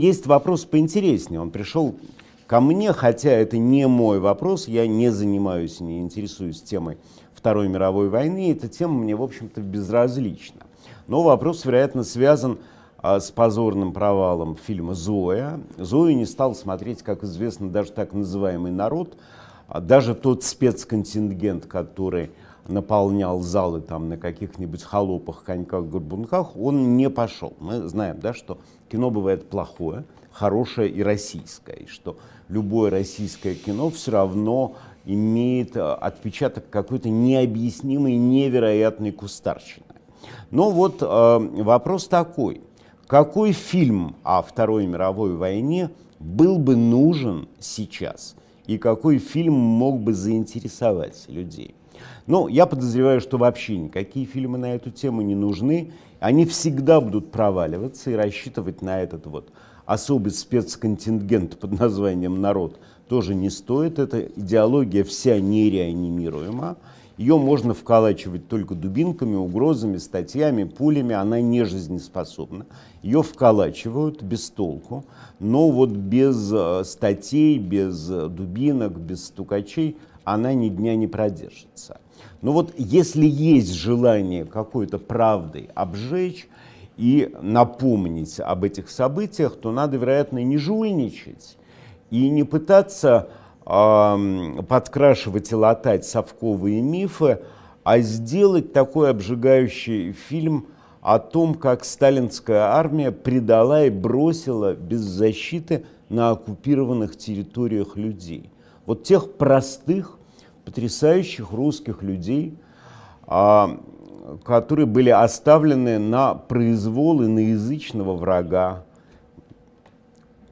Есть вопрос поинтереснее. Он пришел ко мне, хотя это не мой вопрос, я не занимаюсь, не интересуюсь темой Второй мировой войны, эта тема мне, в общем-то, безразлична. Но вопрос, вероятно, связан а, с позорным провалом фильма «Зоя». Зоя не стал смотреть, как известно, даже так называемый народ, а даже тот спецконтингент, который наполнял залы там на каких-нибудь холопах, коньках, горбунках, он не пошел. Мы знаем, да, что кино бывает плохое, хорошее и российское, и что любое российское кино все равно имеет э, отпечаток какой-то необъяснимой, невероятной кустарщины. Но вот э, вопрос такой. Какой фильм о Второй мировой войне был бы нужен сейчас? И какой фильм мог бы заинтересовать людей? Ну, я подозреваю, что вообще никакие фильмы на эту тему не нужны. Они всегда будут проваливаться и рассчитывать на этот вот особый спецконтингент под названием «Народ» тоже не стоит. Эта идеология вся нереанимируема. Ее можно вколачивать только дубинками, угрозами, статьями, пулями. Она не жизнеспособна. Ее вколачивают без толку, но вот без э, статей, без э, дубинок, без стукачей она ни дня не продержится. Но ну вот если есть желание какой-то правдой обжечь и напомнить об этих событиях, то надо, вероятно, не жульничать и не пытаться э, подкрашивать и латать совковые мифы, а сделать такой обжигающий фильм о том, как сталинская армия предала и бросила без защиты на оккупированных территориях людей. Вот тех простых, потрясающих русских людей, а, которые были оставлены на произвол иноязычного врага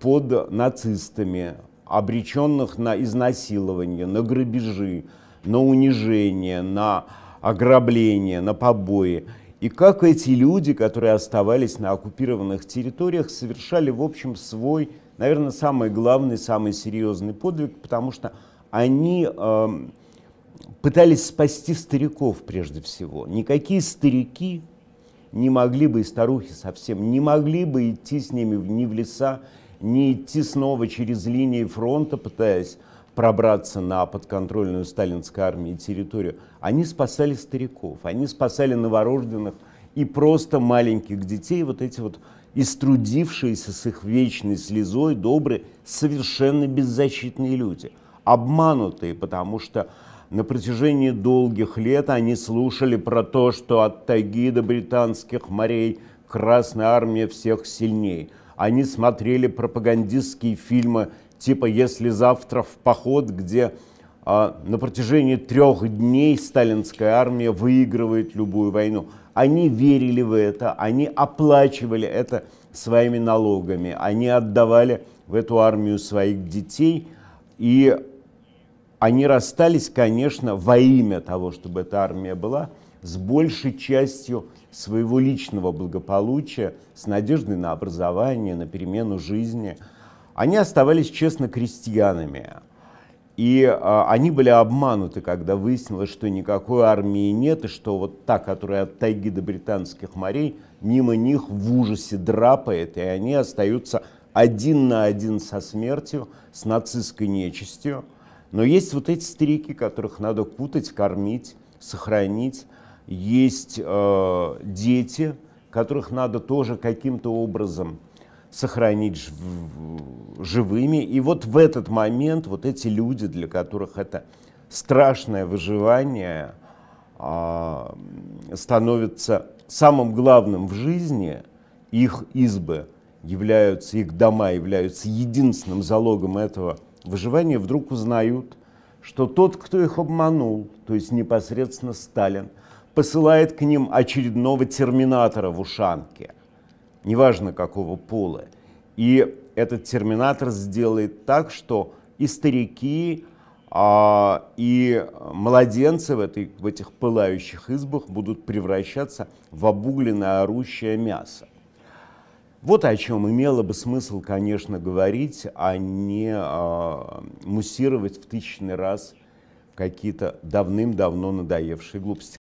под нацистами, обреченных на изнасилование, на грабежи, на унижение, на ограбление, на побои. И как эти люди, которые оставались на оккупированных территориях, совершали, в общем, свой, наверное, самый главный, самый серьезный подвиг, потому что они э, пытались спасти стариков прежде всего. Никакие старики не могли бы, и старухи совсем, не могли бы идти с ними ни в леса, ни идти снова через линии фронта, пытаясь пробраться на подконтрольную сталинской армии территорию. Они спасали стариков, они спасали новорожденных и просто маленьких детей, вот эти вот иструдившиеся с их вечной слезой, добрые, совершенно беззащитные люди, обманутые, потому что на протяжении долгих лет они слушали про то, что от тайги до британских морей Красная Армия всех сильней. Они смотрели пропагандистские фильмы типа «Если завтра в поход», где а, на протяжении трех дней сталинская армия выигрывает любую войну. Они верили в это, они оплачивали это своими налогами, они отдавали в эту армию своих детей. И они расстались, конечно, во имя того, чтобы эта армия была, с большей частью своего личного благополучия, с надеждой на образование, на перемену жизни. Они оставались честно крестьянами. И а, они были обмануты, когда выяснилось, что никакой армии нет, и что вот та, которая от тайги до британских морей, мимо них в ужасе драпает, и они остаются один на один со смертью, с нацистской нечистью. Но есть вот эти старики, которых надо кутать, кормить, сохранить. Есть э, дети, которых надо тоже каким-то образом сохранить жив, живыми. И вот в этот момент вот эти люди, для которых это страшное выживание э, а, становится самым главным в жизни, их избы – являются, их дома являются единственным залогом этого выживания, вдруг узнают, что тот, кто их обманул, то есть непосредственно Сталин, посылает к ним очередного терминатора в ушанке, неважно какого пола. И этот терминатор сделает так, что и старики, а, и младенцы в, этой, в этих пылающих избах будут превращаться в обугленное орущее мясо. Вот о чем имело бы смысл, конечно, говорить, а не а, муссировать в тысячный раз какие-то давным-давно надоевшие глупости.